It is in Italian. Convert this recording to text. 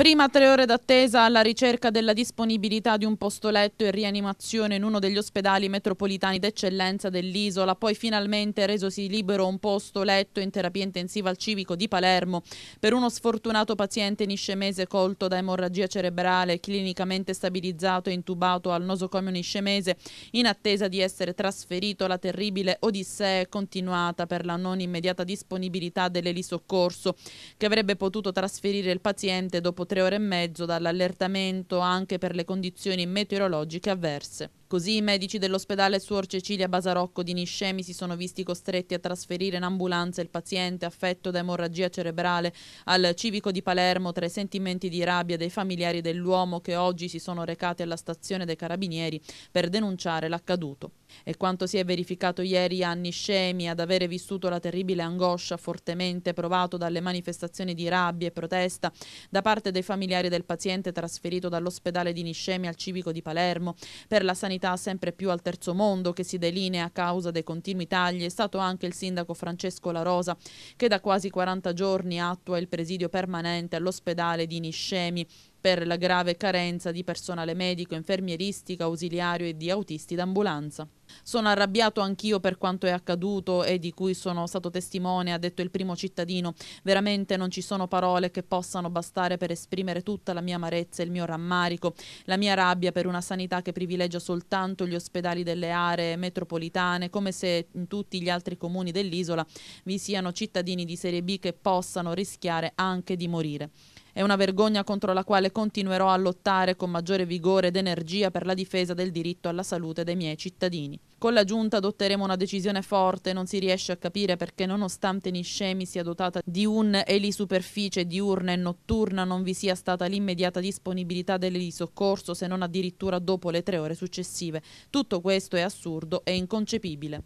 Prima tre ore d'attesa alla ricerca della disponibilità di un posto letto e rianimazione in uno degli ospedali metropolitani d'eccellenza dell'isola, poi finalmente resosi libero un posto letto in terapia intensiva al civico di Palermo per uno sfortunato paziente niscemese colto da emorragia cerebrale, clinicamente stabilizzato e intubato al nosocomio niscemese in attesa di essere trasferito. La terribile odissea è continuata per la non immediata disponibilità dell'elisoccorso che avrebbe potuto trasferire il paziente dopo tre ore e mezzo dall'allertamento anche per le condizioni meteorologiche avverse. Così i medici dell'ospedale Suor Cecilia Basarocco di Niscemi si sono visti costretti a trasferire in ambulanza il paziente affetto da emorragia cerebrale al civico di Palermo tra i sentimenti di rabbia dei familiari dell'uomo che oggi si sono recati alla stazione dei carabinieri per denunciare l'accaduto. E quanto si è verificato ieri a Niscemi ad avere vissuto la terribile angoscia fortemente provato dalle manifestazioni di rabbia e protesta da parte dei familiari del paziente trasferito dall'ospedale di Niscemi al civico di Palermo per la sanità un'umanità sempre più al terzo mondo che si delinea a causa dei continui tagli è stato anche il sindaco Francesco La Rosa che da quasi 40 giorni attua il presidio permanente all'ospedale di Niscemi per la grave carenza di personale medico, infermieristico, ausiliario e di autisti d'ambulanza. Sono arrabbiato anch'io per quanto è accaduto e di cui sono stato testimone, ha detto il primo cittadino. Veramente non ci sono parole che possano bastare per esprimere tutta la mia amarezza il mio rammarico, la mia rabbia per una sanità che privilegia soltanto gli ospedali delle aree metropolitane, come se in tutti gli altri comuni dell'isola vi siano cittadini di serie B che possano rischiare anche di morire. È una vergogna contro la quale continuerò a lottare con maggiore vigore ed energia per la difesa del diritto alla salute dei miei cittadini. Con la Giunta adotteremo una decisione forte, non si riesce a capire perché nonostante Niscemi sia dotata di un elisuperficie diurna e notturna non vi sia stata l'immediata disponibilità dell'elisoccorso se non addirittura dopo le tre ore successive. Tutto questo è assurdo e inconcepibile.